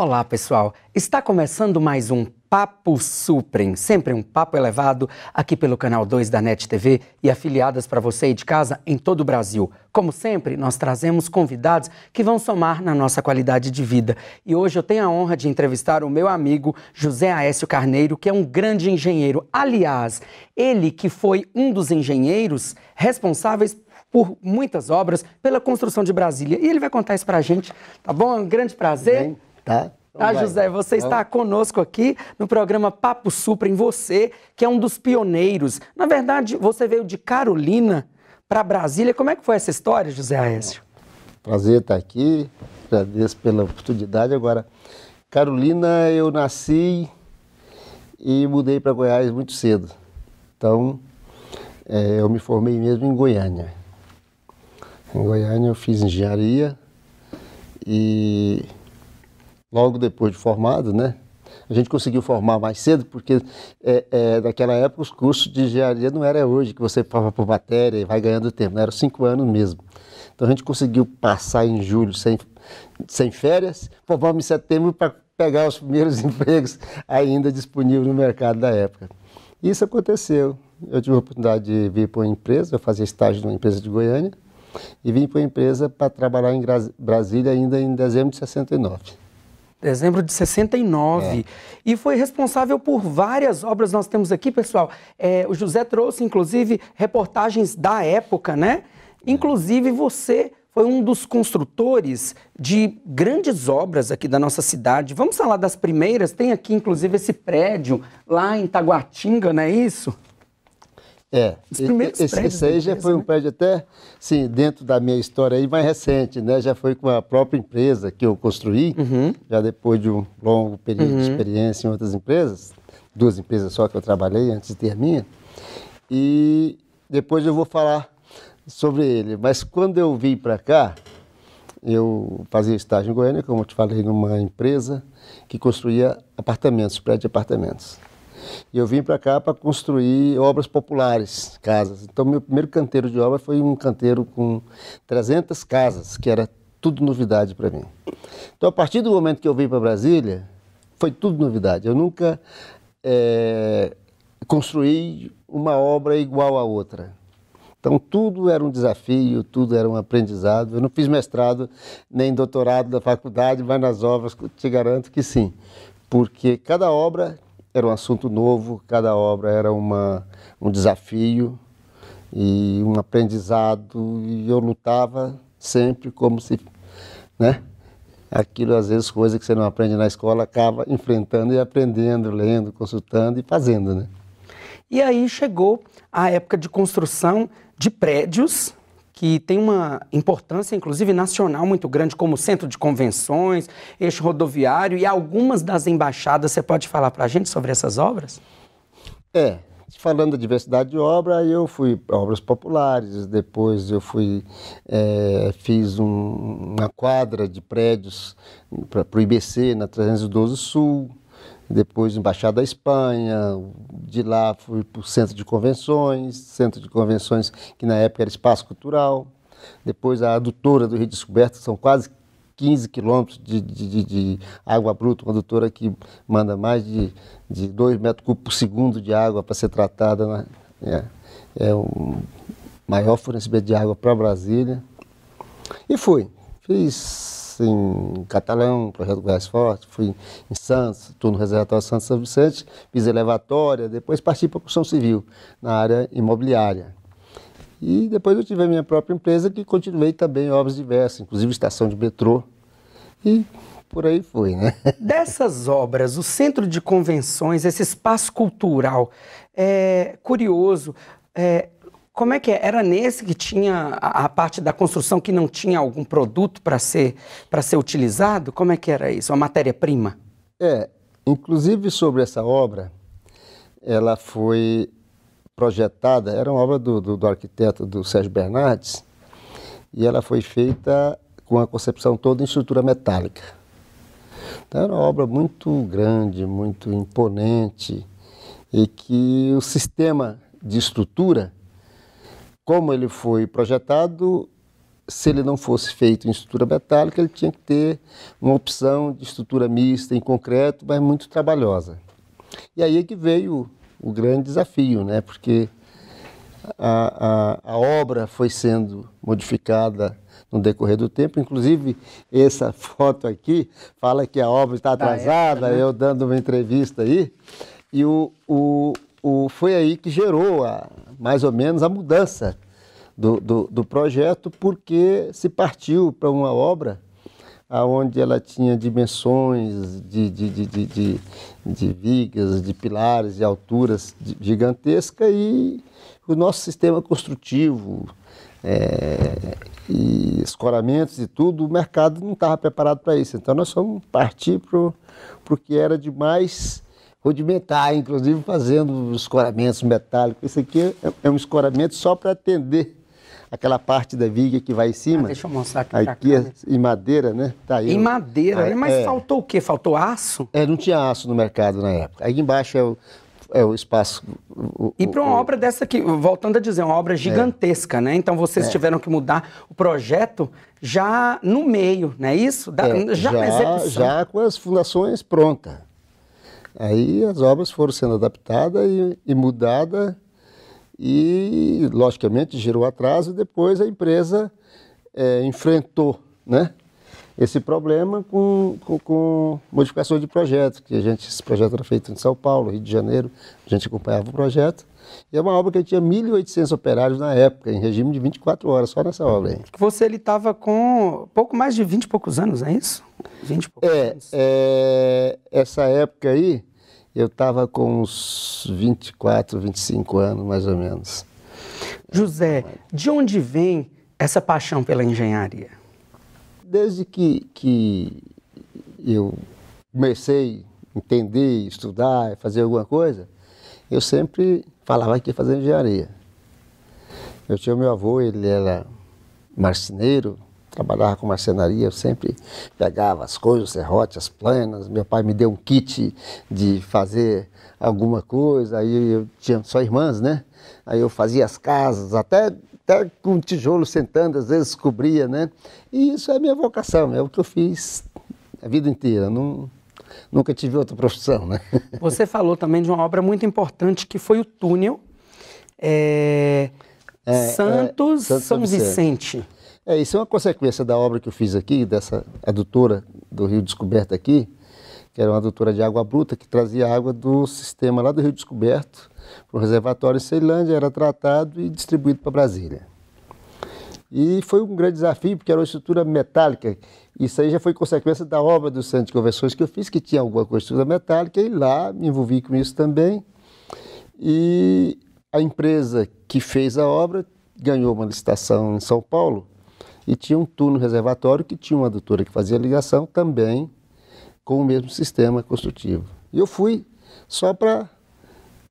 Olá, pessoal. Está começando mais um Papo Suprem, sempre um papo elevado aqui pelo canal 2 da NET TV e afiliadas para você aí de casa em todo o Brasil. Como sempre, nós trazemos convidados que vão somar na nossa qualidade de vida. E hoje eu tenho a honra de entrevistar o meu amigo José Aécio Carneiro, que é um grande engenheiro. Aliás, ele que foi um dos engenheiros responsáveis por muitas obras, pela construção de Brasília. E ele vai contar isso para a gente, tá bom? É um grande prazer. Bem. Tá? ah, José, você está conosco aqui no programa Papo Supra em você, que é um dos pioneiros. Na verdade, você veio de Carolina para Brasília. Como é que foi essa história, José Aécio? Prazer estar aqui, agradeço pela oportunidade. Agora, Carolina, eu nasci e mudei para Goiás muito cedo. Então, é, eu me formei mesmo em Goiânia. Em Goiânia eu fiz engenharia e logo depois de formado, né? A gente conseguiu formar mais cedo, porque é, é, daquela época os cursos de engenharia não era hoje que você prova por matéria e vai ganhando tempo, não, né? eram cinco anos mesmo. Então a gente conseguiu passar em julho sem, sem férias, formamos em setembro para pegar os primeiros empregos ainda disponíveis no mercado da época. Isso aconteceu. Eu tive a oportunidade de vir para uma empresa, eu fazia estágio numa empresa de Goiânia, e vim para a empresa para trabalhar em Brasília ainda em dezembro de 69. Dezembro de 69. É. E foi responsável por várias obras nós temos aqui, pessoal. É, o José trouxe, inclusive, reportagens da época, né? Inclusive, você foi um dos construtores de grandes obras aqui da nossa cidade. Vamos falar das primeiras? Tem aqui, inclusive, esse prédio lá em Taguatinga, não é isso? É, esse, esse aí já foi um né? prédio até, sim, dentro da minha história aí mais recente, né? Já foi com a própria empresa que eu construí, uhum. já depois de um longo período uhum. de experiência em outras empresas, duas empresas só que eu trabalhei antes de ter a minha. E depois eu vou falar sobre ele. Mas quando eu vim para cá, eu fazia estágio em Goiânia, como eu te falei, numa empresa que construía apartamentos, prédio de apartamentos. E eu vim para cá para construir obras populares, casas. Então, meu primeiro canteiro de obra foi um canteiro com 300 casas, que era tudo novidade para mim. Então, a partir do momento que eu vim para Brasília, foi tudo novidade. Eu nunca é, construí uma obra igual a outra. Então, tudo era um desafio, tudo era um aprendizado. Eu não fiz mestrado nem doutorado da faculdade, mas nas obras te garanto que sim, porque cada obra era um assunto novo, cada obra era uma, um desafio e um aprendizado, e eu lutava sempre como se, né? Aquilo, às vezes, coisa que você não aprende na escola, acaba enfrentando e aprendendo, lendo, consultando e fazendo, né? E aí chegou a época de construção de prédios que tem uma importância, inclusive nacional, muito grande, como centro de convenções, eixo rodoviário e algumas das embaixadas. Você pode falar para a gente sobre essas obras? É, falando da diversidade de obra, eu fui para obras populares, depois eu fui é, fiz um, uma quadra de prédios para o IBC na 312 Sul depois embaixada da Espanha, de lá fui para o centro de convenções, centro de convenções que na época era espaço cultural, depois a adutora do Rio Descoberto, são quase 15 quilômetros de, de, de, de, água bruta, uma adutora que manda mais de, de 2 metros cúbicos por segundo de água para ser tratada. é, é o maior fornecimento de água para Brasília. E fui. Fiz em Catalão, Projeto Goiás Forte, fui em Santos, turno no Reservatório Santos São Vicente, fiz elevatória, depois parti para a construção civil, na área imobiliária. E depois eu tive a minha própria empresa que continuei também obras diversas, inclusive estação de metrô. E por aí foi, né? Dessas obras, o centro de convenções, esse espaço cultural, é curioso. É, como é que é? Era nesse que tinha a, a, parte da construção que não tinha algum produto para ser, para ser utilizado? Como é que era isso? Uma matéria-prima? É, inclusive sobre essa obra, ela foi projetada, era uma obra do, do, do arquiteto do Sérgio Bernardes, e ela foi feita com a concepção toda em estrutura metálica. Então era uma obra muito grande, muito imponente, e que o sistema de estrutura como ele foi projetado, se ele não fosse feito em estrutura metálica, ele tinha que ter uma opção de estrutura mista em concreto, mas muito trabalhosa. E aí é que veio o grande desafio, né? porque a, a, a obra foi sendo modificada no decorrer do tempo. Inclusive, essa foto aqui fala que a obra está atrasada, né? eu dando uma entrevista aí. E o, o, o, foi aí que gerou a, mais ou menos a mudança do, do, do projeto, porque se partiu para uma obra aonde ela tinha dimensões de, de, de, de, de vigas, de pilares, de alturas gigantesca e o nosso sistema construtivo é, e escoramentos e tudo, o mercado não estava preparado para isso. Então nós fomos partir para o que era de mais rudimentar, inclusive fazendo escoramentos metálicos. Isso aqui é, é um escoramento só para atender aquela parte da viga que vai em cima. Ah, deixa eu mostrar aqui. Aqui é em madeira, né? Tá aí. Em madeira, ah, né? mas é. faltou o quê? Faltou aço? É, não tinha aço no mercado na época. Aí embaixo é o, é o espaço. O, e para uma o... obra dessa aqui, voltando a dizer, uma obra é. gigantesca, é. né? Então vocês é. tiveram que mudar o projeto já no meio, não é isso? Da, é, já, já, já, com as fundações prontas. Aí as obras foram sendo adaptadas e, e mudadas e, logicamente, gerou atraso. Depois a empresa é, enfrentou né, esse problema com, com, com modificações de projeto, que a gente, esse projeto era feito em São Paulo, Rio de Janeiro, a gente acompanhava o projeto. E é uma obra que tinha 1.800 operários na época, em regime de 24 horas, só nessa obra. Aí. Você estava com pouco mais de 20 e poucos anos, é isso? 20 e é, anos? É, essa época aí, eu estava com uns 24, 25 anos, mais ou menos. José, de onde vem essa paixão pela engenharia? Desde que, que eu comecei a entender, estudar, fazer alguma coisa, eu sempre falava que ia fazer engenharia. Eu tinha meu avô, ele era marceneiro, trabalhava com marcenaria, eu sempre pegava as coisas, os serrote, as planas. Meu pai me deu um kit de fazer alguma coisa, aí eu tinha só irmãs, né? Aí eu fazia as casas, até, até com tijolo sentando, às vezes cobria, né? E isso é minha vocação, é o que eu fiz a vida inteira. Não, nunca tive outra profissão, né? Você falou também de uma obra muito importante que foi o túnel é, é, é Santos, é, São Vicente. Vicente. É, isso é uma consequência da obra que eu fiz aqui, dessa adutora do Rio Descoberto aqui, que era uma adutora de água bruta que trazia água do sistema lá do Rio Descoberto para o reservatório em Ceilândia, era tratado e distribuído para Brasília. E foi um grande desafio, porque era uma estrutura metálica. Isso aí já foi consequência da obra do centro de conversões que eu fiz, que tinha alguma estrutura metálica, e lá me envolvi com isso também. E a empresa que fez a obra ganhou uma licitação em São Paulo e tinha um turno reservatório que tinha uma adutora que fazia ligação também com o mesmo sistema construtivo. E eu fui só para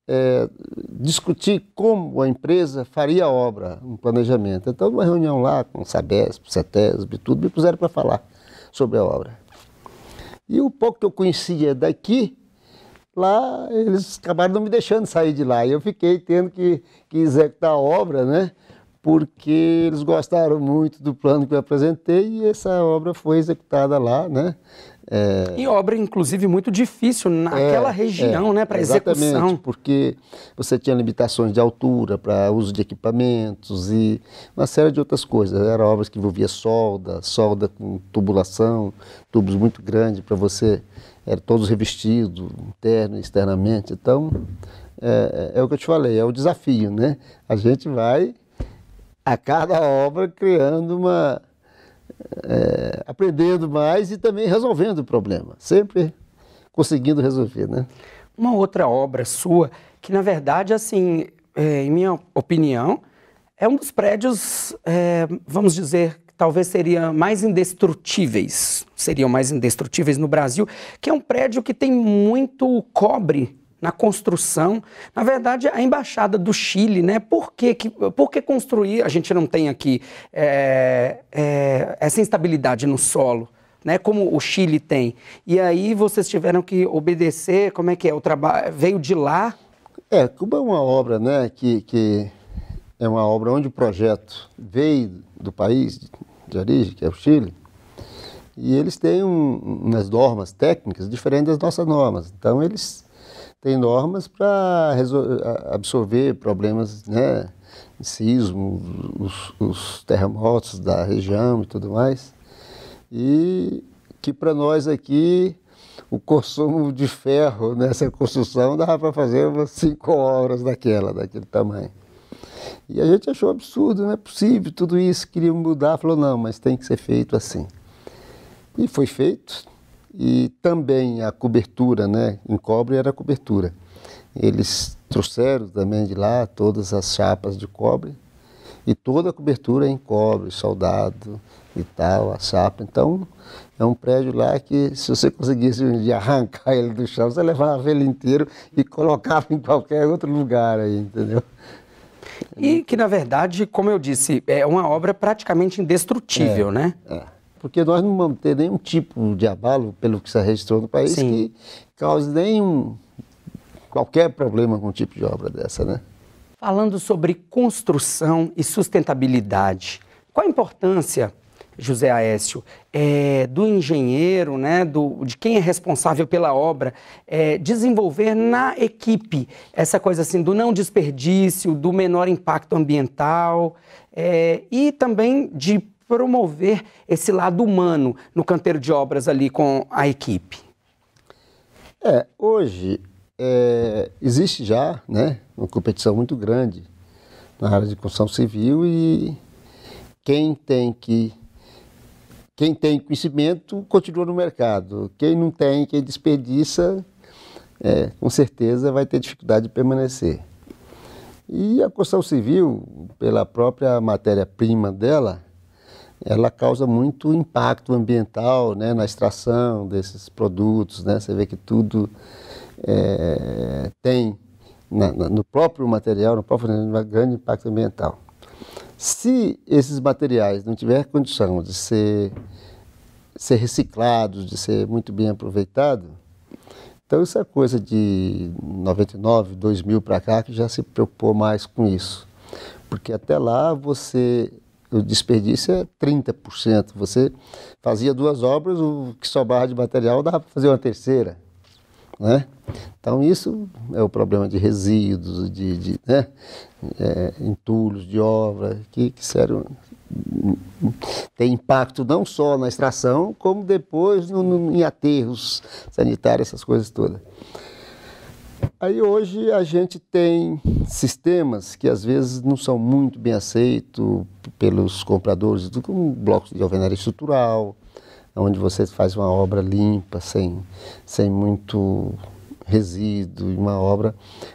é, discutir como a empresa faria a obra, um planejamento. Então, numa reunião lá com o Sabesp, CETESB, tudo, me puseram para falar sobre a obra. E o pouco que eu conhecia daqui, lá eles acabaram não me deixando sair de lá. E eu fiquei tendo que, que executar a obra, né? porque eles gostaram muito do plano que eu apresentei e essa obra foi executada lá, né? É... E obra, inclusive, muito difícil naquela é, região, é, né, para execução. porque você tinha limitações de altura para uso de equipamentos e uma série de outras coisas. Eram obras que envolvia solda, solda com tubulação, tubos muito grandes para você, era todos revestidos, interno e externamente. Então, é, é, é o que eu te falei, é o desafio, né? A gente vai a cada obra criando uma. É, aprendendo mais e também resolvendo o problema, sempre conseguindo resolver, né? Uma outra obra sua que, na verdade, assim, é, em minha opinião, é um dos prédios, é, vamos dizer, talvez seria mais indestrutíveis, seriam mais indestrutíveis no Brasil, que é um prédio que tem muito cobre na construção. Na verdade, a Embaixada do Chile, né? Por que, que, por que construir? A gente não tem aqui é, é, essa instabilidade no solo. Né, como o Chile tem. E aí vocês tiveram que obedecer, como é que é? O trabalho veio de lá? É, Cuba é uma obra, né, que, que é uma obra onde o projeto veio do país de origem, que é o Chile, e eles têm um, umas normas técnicas diferentes das nossas normas. Então, eles tem normas para absorver problemas, né? Sismo, os, os terremotos da região e tudo mais. E que para nós aqui o consumo de ferro nessa construção dava para fazer umas cinco horas daquela, daquele tamanho. E a gente achou absurdo, não é possível tudo isso, queria mudar, falou, não, mas tem que ser feito assim. E foi feito, e também a cobertura, né? Em cobre era a cobertura. Eles trouxeram também de lá todas as chapas de cobre e toda a cobertura em cobre, soldado e tal, a chapa. Então, é um prédio lá que se você conseguisse um dia arrancar ele do chão, você levava ele inteiro e colocava em qualquer outro lugar aí, entendeu? E que, na verdade, como eu disse, é uma obra praticamente indestrutível, é, né? É porque nós não vamos ter nenhum tipo de abalo, pelo que se registrou no país, Sim. que cause nenhum qualquer problema com um tipo de obra dessa, né? Falando sobre construção e sustentabilidade, qual a importância, José Aécio, é, do engenheiro, né, do, de quem é responsável pela obra, é, desenvolver na equipe essa coisa assim do não desperdício, do menor impacto ambiental é, e também de promover esse lado humano no canteiro de obras ali com a equipe? É, hoje é, existe já né, uma competição muito grande na área de construção civil e quem tem que quem tem conhecimento continua no mercado. Quem não tem, quem desperdiça, é, com certeza vai ter dificuldade de permanecer. E a construção civil, pela própria matéria-prima dela, ela causa muito impacto ambiental né, na extração desses produtos. Né? Você vê que tudo é, tem na, na, no próprio material, no próprio um grande impacto ambiental. Se esses materiais não tiverem condição de ser, ser reciclados, de ser muito bem aproveitado, então isso é coisa de 99, 2000 para cá que já se preocupou mais com isso. Porque até lá você o desperdício é 30%. Você fazia duas obras, o que sobrava de material dava para fazer uma terceira. Né? Então, isso é o problema de resíduos, de, de né? é, entulhos de obra, que, que serão tem impacto não só na extração, como depois no, no, em aterros sanitários, essas coisas todas. Aí hoje a gente tem sistemas que às vezes não são muito bem aceitos pelos compradores, como blocos de alvenaria estrutural, onde você faz uma obra limpa, sem, sem muito resíduo, uma obra,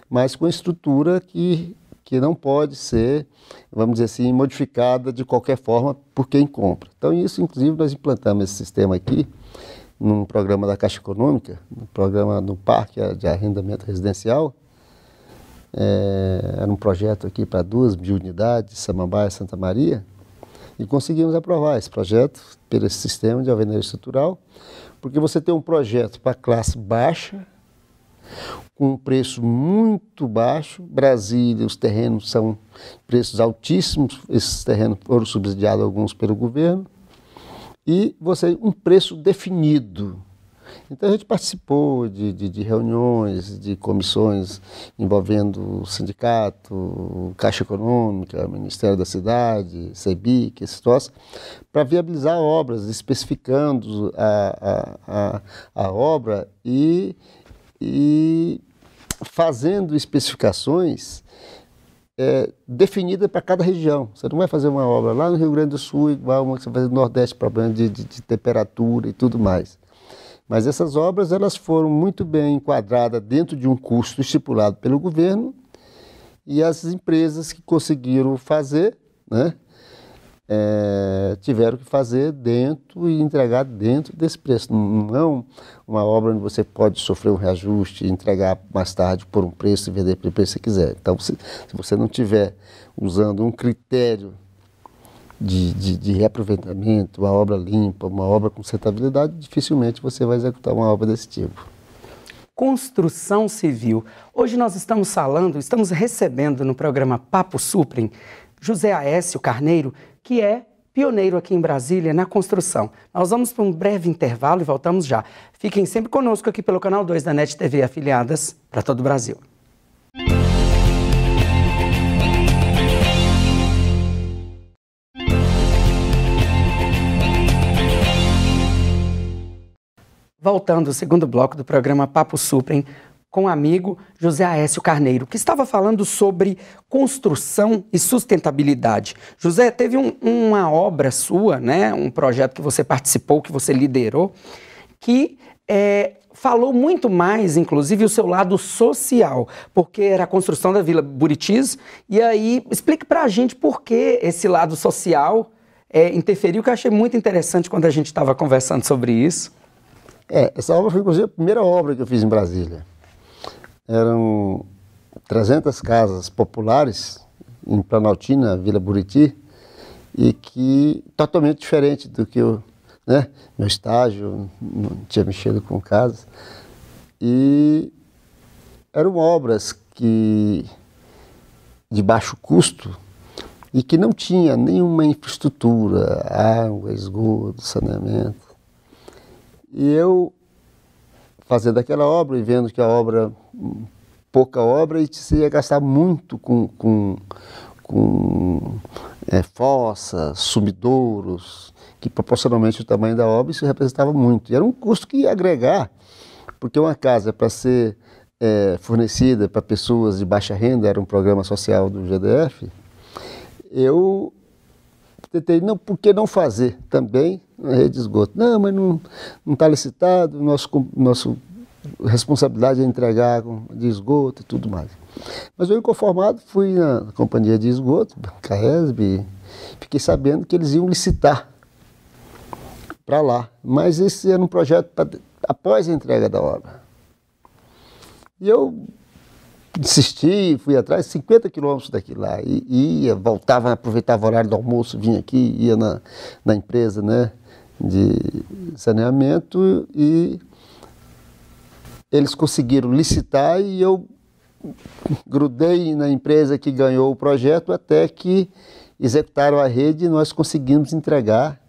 mas com estrutura que, que não pode ser, vamos dizer assim, modificada de qualquer forma por quem compra. Então, isso, inclusive, nós implantamos esse sistema aqui num programa da Caixa Econômica, no programa no Parque de Arrendamento Residencial, é, era um projeto aqui para duas mil unidades, Samambaia e Santa Maria, e conseguimos aprovar esse projeto pelo sistema de alvenaria estrutural, porque você tem um projeto para classe baixa, com um preço muito baixo. Brasília, os terrenos são preços altíssimos, esses terrenos foram subsidiados alguns pelo governo, e você um preço definido então a gente participou de, de, de reuniões, de comissões envolvendo o sindicato, Caixa Econômica, Ministério da Cidade, CEBIC, esses troços, para viabilizar obras, especificando a, a, a, a obra e, e fazendo especificações é, definida para cada região. Você não vai fazer uma obra lá no Rio Grande do Sul igual uma que você vai fazer no Nordeste, problema de, de, de temperatura e tudo mais. Mas essas obras elas foram muito bem enquadradas dentro de um custo estipulado pelo governo e as empresas que conseguiram fazer, né, é, tiveram que fazer dentro e entregar dentro desse preço. Não é uma obra onde você pode sofrer um reajuste e entregar mais tarde por um preço e vender pelo preço que quiser. Então, se, se você não tiver usando um critério de, de, de, reaproveitamento, uma obra limpa, uma obra com sustentabilidade, dificilmente você vai executar uma obra desse tipo. Construção civil. Hoje nós estamos falando, estamos recebendo no programa Papo Suprem José Aécio Carneiro, que é pioneiro aqui em Brasília na construção. Nós vamos para um breve intervalo e voltamos já. Fiquem sempre conosco aqui pelo canal 2 da NET TV Afiliadas para todo o Brasil. Voltando ao segundo bloco do programa Papo Suprem, com o amigo José Aécio Carneiro, que estava falando sobre construção e sustentabilidade. José, teve um, uma obra sua, né, um projeto que você participou, que você liderou, que é, falou muito mais, inclusive, o seu lado social, porque era a construção da Vila Buritis. E aí, explique para a gente por que esse lado social é, interferiu, que eu achei muito interessante quando a gente estava conversando sobre isso. É, essa obra foi, inclusive, a primeira obra que eu fiz em Brasília. Eram 300 casas populares em Planaltina, Vila Buriti, e que totalmente diferente do que eu, né, meu estágio, não tinha mexido com casas. E eram obras que de baixo custo e que não tinha nenhuma infraestrutura, água, esgoto, saneamento. E eu fazendo aquela obra e vendo que a obra, pouca obra, e se ia gastar muito com, com, com é, fossas, sumidouros, que proporcionalmente o tamanho da obra isso representava muito. E era um custo que ia agregar, porque uma casa para ser é, fornecida para pessoas de baixa renda, era um programa social do GDF, eu tentei, não, por que não fazer também na rede de esgoto? Não, mas não está licitado, nosso, nosso responsabilidade é entregar de esgoto e tudo mais. Mas eu, inconformado, fui na companhia de esgoto, Caesb, fiquei sabendo que eles iam licitar para lá. Mas esse era um projeto pra, após a entrega da obra. E eu insisti, fui atrás, 50 quilômetros daqui lá, e ia, voltava, aproveitava o horário do almoço, vinha aqui, ia na, na empresa né, de saneamento e eles conseguiram licitar e eu grudei na empresa que ganhou o projeto até que executaram a rede e nós conseguimos entregar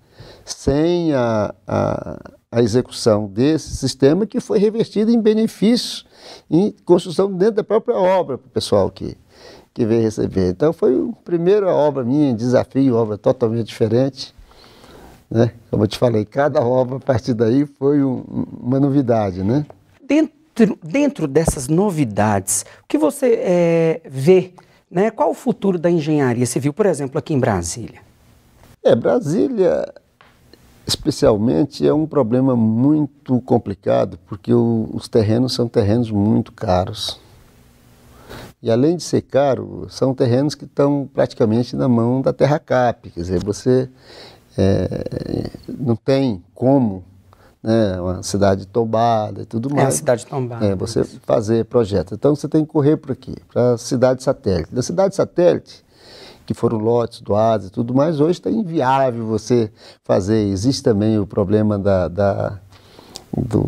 sem a, a a execução desse sistema que foi revertido em benefícios, em construção dentro da própria obra para o pessoal que, que veio receber. Então foi a primeira obra minha, desafio, obra totalmente diferente. Né? Como eu te falei, cada obra a partir daí foi um, uma novidade. Né? Dentro, dentro dessas novidades, o que você é, vê? Né? Qual o futuro da engenharia civil, por exemplo, aqui em Brasília? É, Brasília especialmente é um problema muito complicado, porque o, os terrenos são terrenos muito caros. E além de ser caro, são terrenos que estão praticamente na mão da Terra Cap, quer dizer, você é, não tem como, né, uma cidade tombada e tudo é mais. É a cidade tombada. É, você fazer projeto. Então você tem que correr por aqui, para a cidade satélite. Da cidade satélite, que foram lotes doados e tudo mais, hoje está inviável você fazer. Existe também o problema da, da do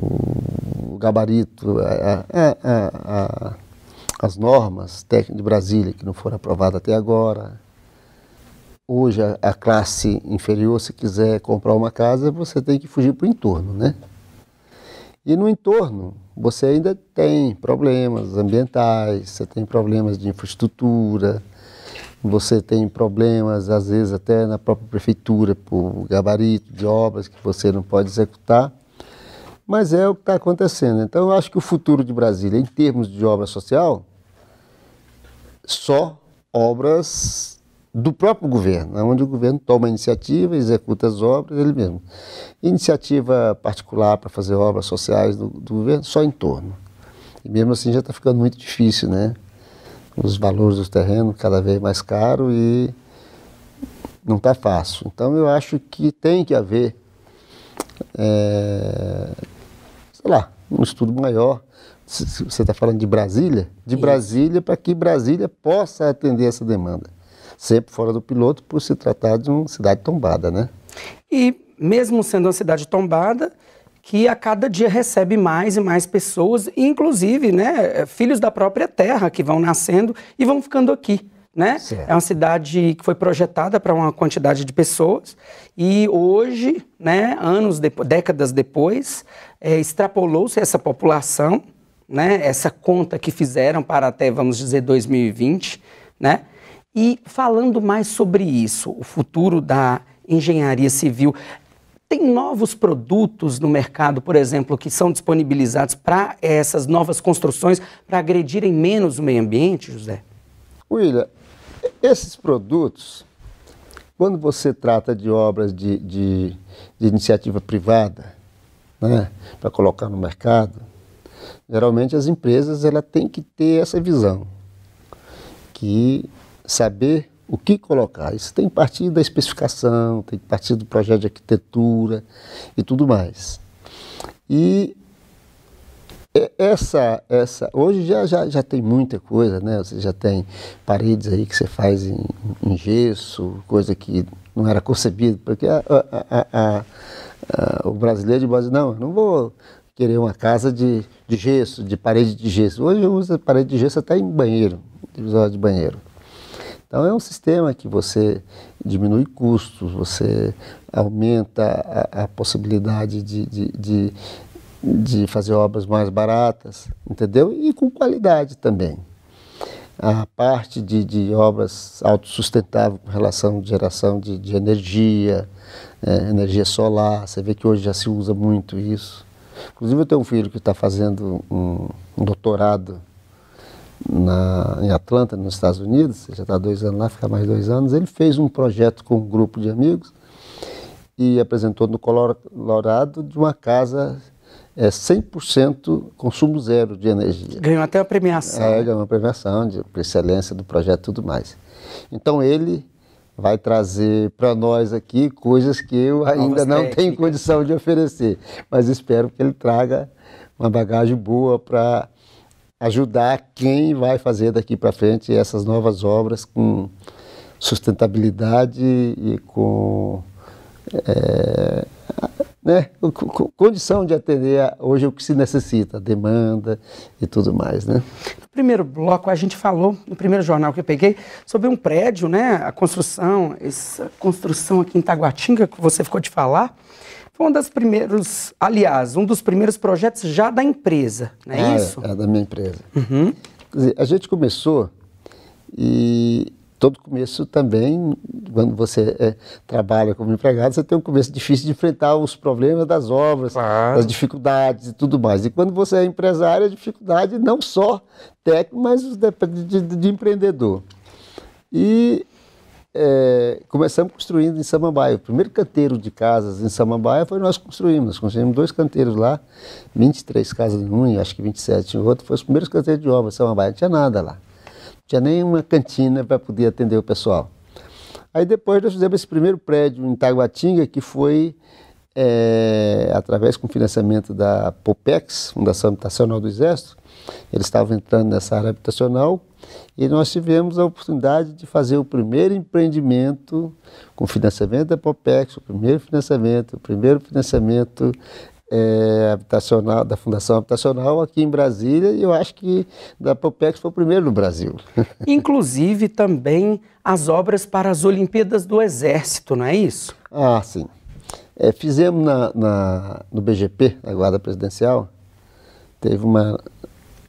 gabarito, a, a, a, as normas técnicas de Brasília que não foram aprovadas até agora. Hoje a, classe inferior, se quiser comprar uma casa, você tem que fugir para o entorno, né? E no entorno você ainda tem problemas ambientais, você tem problemas de infraestrutura, você tem problemas, às vezes até na própria prefeitura, por gabarito de obras que você não pode executar. Mas é o que está acontecendo. Então, eu acho que o futuro de Brasília, em termos de obra social, só obras do próprio governo, é onde o governo toma a iniciativa, executa as obras ele mesmo. Iniciativa particular para fazer obras sociais do, do governo, só em torno. E mesmo assim já está ficando muito difícil, né? os valores dos terrenos cada vez mais caros e não está fácil. Então eu acho que tem que haver, é, sei lá, um estudo maior. você está falando de Brasília, de Isso. Brasília para que Brasília possa atender essa demanda. Sempre fora do piloto, por se tratar de uma cidade tombada, né? E mesmo sendo uma cidade tombada, que a cada dia recebe mais e mais pessoas, inclusive né, filhos da própria terra que vão nascendo e vão ficando aqui. Né? É uma cidade que foi projetada para uma quantidade de pessoas e hoje, né, anos depois, décadas depois, é, extrapolou-se essa população, né, essa conta que fizeram para até, vamos dizer, 2020. Né? E falando mais sobre isso, o futuro da engenharia civil, tem novos produtos no mercado, por exemplo, que são disponibilizados para essas novas construções para agredirem menos o meio ambiente, José? William, esses produtos, quando você trata de obras de, de, de iniciativa privada, né, para colocar no mercado, geralmente as empresas ela tem que ter essa visão, que saber o que colocar. Isso tem que partir da especificação, tem que partir do projeto de arquitetura e tudo mais. E é, essa, essa hoje já, já, já tem muita coisa, né? Você já tem paredes aí que você faz em, em gesso, coisa que não era concebida, porque a, a, a, o brasileiro de base, não, eu não vou querer uma casa de, de gesso, de parede de gesso. Hoje usa parede de gesso até em banheiro, divisório de banheiro. Então é um sistema que você diminui custos, você aumenta a, a possibilidade de, de, de, de fazer obras mais baratas, entendeu? E com qualidade também a parte de, de obras autossustentáveis com relação à geração de, de energia, é, energia solar. Você vê que hoje já se usa muito isso. Inclusive, eu tenho um filho que está fazendo um, um doutorado na, em Atlanta, nos Estados Unidos, já está dois anos lá, fica mais dois anos, ele fez um projeto com um grupo de amigos e apresentou no Colorado de uma casa é 100% consumo zero de energia. Ganhou até uma premiação. É, né? ganhou uma premiação de excelência do projeto e tudo mais. Então ele vai trazer para nós aqui coisas que eu ainda Novas não técnicas. tenho condição de oferecer, mas espero que ele traga uma bagagem boa para ajudar quem vai fazer daqui para frente essas novas obras com sustentabilidade e com, é, né, condição de atender hoje o que se necessita, demanda e tudo mais, né? No primeiro bloco a gente falou, no primeiro jornal que eu peguei, sobre um prédio, né, a construção, essa construção aqui em Taguatinga que você ficou de falar, foi um dos primeiros, aliás, um dos primeiros projetos já da empresa, não é, ah, é isso? É, da minha empresa. Uhum. Dizer, a gente começou e todo começo também, quando você é, trabalha como empregado, você tem um começo difícil de enfrentar os problemas das obras, claro. dificuldades e tudo mais. E quando você é empresário, a dificuldade não só técnica, mas de, de, de empreendedor. E é, começamos construindo em Samambaia. O primeiro canteiro de casas em Samambaia foi nós que construímos. Nós construímos dois canteiros lá, 23 casas em um e acho que 27 em outro. Foi os primeiros canteiros de obra em Samambaia. Não tinha nada lá. Não tinha nenhuma cantina para poder atender o pessoal. Aí depois nós fizemos esse primeiro prédio em Taguatinga, que foi é, através com financiamento da POPEX, Fundação Habitacional do Exército. Eles estavam entrando nessa área habitacional e nós tivemos a oportunidade de fazer o primeiro empreendimento com financiamento da Popex, o primeiro financiamento, o primeiro financiamento é, habitacional, da Fundação Habitacional aqui em Brasília e eu acho que da Popex foi o primeiro no Brasil. Inclusive também as obras para as Olimpíadas do Exército, não é isso? Ah, sim. É, fizemos na, na, no BGP, na Guarda Presidencial, teve uma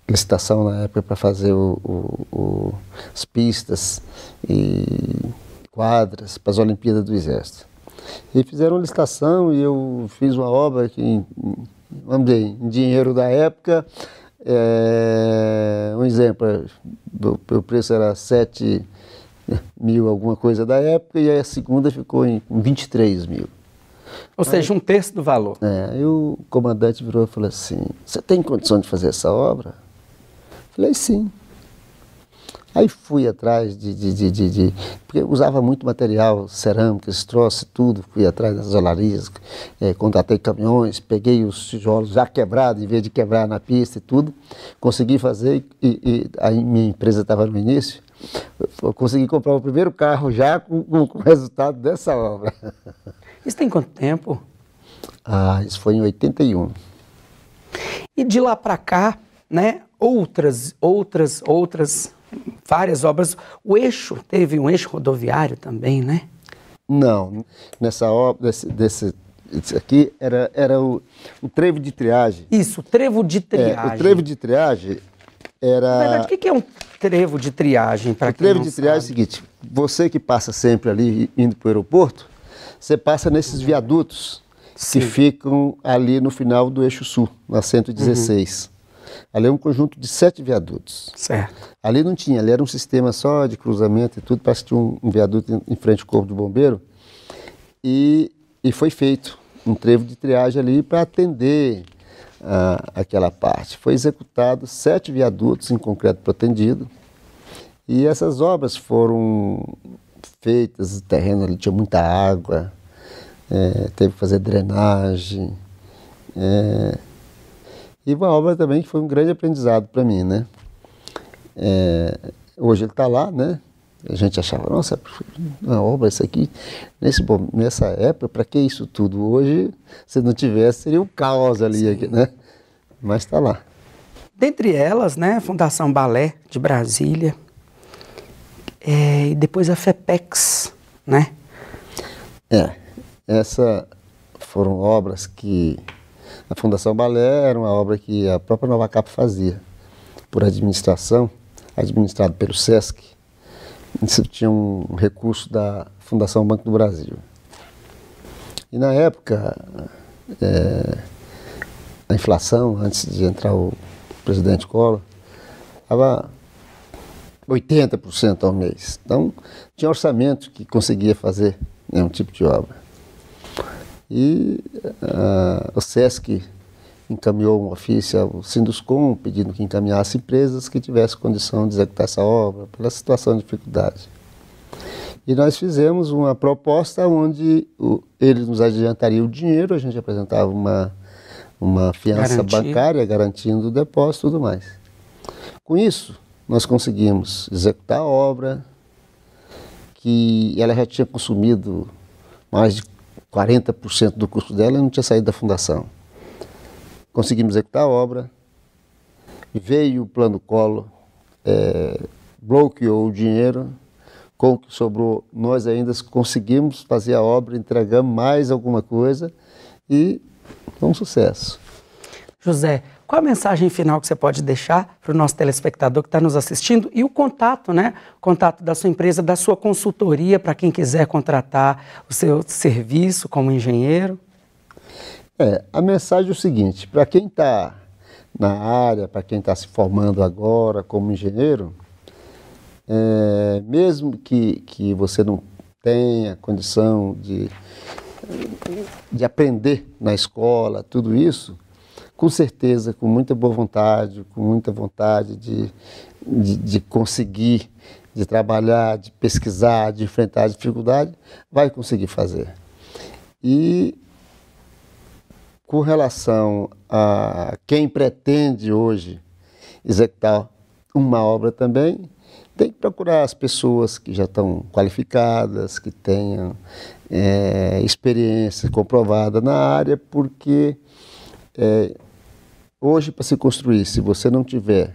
licitação na época para fazer o, o, o, as pistas e quadras para as Olimpíadas do Exército. E fizeram licitação e eu fiz uma obra que mandei em dinheiro da época. É, um exemplo, o preço era 7 mil alguma coisa da época e a segunda ficou em 23 mil. Ou seja, um terço do valor. É, aí o comandante virou e falou assim, você tem condição de fazer essa obra? Falei, sim. Aí fui atrás de, de, de, de, de porque usava muito material, cerâmica, esse tudo, fui atrás das olarias, é, eh, contratei caminhões, peguei os tijolos já quebrados, em vez de quebrar na pista e tudo, consegui fazer, e, e minha empresa estava no início, eu consegui comprar o primeiro carro já com, com o resultado dessa obra. Isso tem quanto tempo? Ah, isso foi em 81. E de lá para cá, né, outras, outras, outras, várias obras. O eixo, teve um eixo rodoviário também, né? Não, nessa obra, desse, desse aqui era, era o, o, trevo de triagem. Isso, trevo de triagem. É, o trevo de triagem era. Na verdade, o que é um trevo de triagem? O trevo de sabe? triagem é o seguinte: você que passa sempre ali indo para o aeroporto, você passa nesses viadutos que ficam ali no final do eixo sul, na 116. Uhum. Ali é um conjunto de sete viadutos. Certo. Ali não tinha, ali era um sistema só de cruzamento e tudo, parece que tinha um, viaduto em, frente ao Corpo do Bombeiro. E, e foi feito um trevo de triagem ali para atender ah, aquela parte. Foi executado sete viadutos em concreto protendido. E essas obras foram feitas, o terreno ali tinha muita água, é, teve que fazer drenagem. É, e uma obra também que foi um grande aprendizado para mim, né? É, hoje ele está lá, né? A gente achava, nossa, uma obra isso aqui, nesse, bom, nessa época, para que isso tudo? Hoje, se não tivesse, seria um caos ali, aqui, né? Mas está lá. Dentre elas, né, Fundação Balé de Brasília, é, e depois a FEPEX, né? É, essas foram obras que a Fundação Balé era uma obra que a própria Nova Cap fazia, por administração, administrado pelo SESC. Isso tinha um recurso da Fundação Banco do Brasil. E na época, é, a inflação, antes de entrar o presidente Collor, estava 80% ao mês. Então, tinha orçamento que conseguia fazer nenhum tipo de obra. E uh, o SESC encaminhou um ofício ao Sinduscom pedindo que encaminhasse empresas que tivessem condição de executar essa obra pela situação de dificuldade. E nós fizemos uma proposta onde o, eles nos adiantariam o dinheiro, a gente apresentava uma, uma fiança Garantir. bancária garantindo o depósito e tudo mais. Com isso, nós conseguimos executar a obra, que ela já tinha consumido mais de 40% do custo dela não tinha saído da fundação. Conseguimos executar a obra, veio o plano colo, é, bloqueou o dinheiro, com o que sobrou nós ainda conseguimos fazer a obra, entregamos mais alguma coisa e foi um sucesso. José, qual a mensagem final que você pode deixar para o nosso telespectador que está nos assistindo e o contato, né? Contato da sua empresa, da sua consultoria para quem quiser contratar o seu serviço como engenheiro? É, a mensagem é o seguinte: para quem está na área, para quem está se formando agora como engenheiro, é, mesmo que, que você não tenha condição de, de aprender na escola tudo isso, com certeza, com muita boa vontade, com muita vontade de, de, de conseguir, de trabalhar, de pesquisar, de enfrentar a dificuldade, vai conseguir fazer. E com relação a quem pretende hoje executar uma obra também, tem que procurar as pessoas que já estão qualificadas, que tenham é, experiência comprovada na área, porque é, Hoje, para se construir, se você não tiver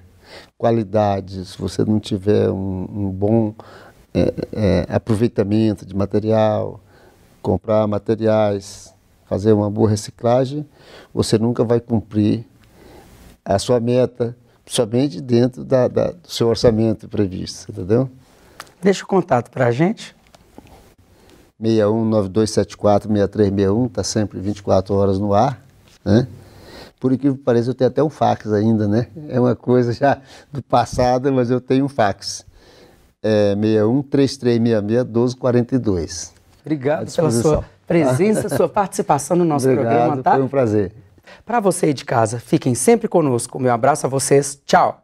qualidade, se você não tiver um, um bom é, é, aproveitamento de material, comprar materiais, fazer uma boa reciclagem, você nunca vai cumprir a sua meta, somente dentro da, da, do seu orçamento previsto, entendeu? Deixa o contato para a gente. 6192746361, está sempre 24 horas no ar, né? Por incrível que pareça, eu tenho até um fax ainda, né? É uma coisa já do passado, mas eu tenho um fax. É 61 1242. Obrigado pela sua presença, sua participação no nosso Obrigado, programa, tá? Foi um prazer. Para você aí de casa, fiquem sempre conosco. Meu abraço a vocês. Tchau.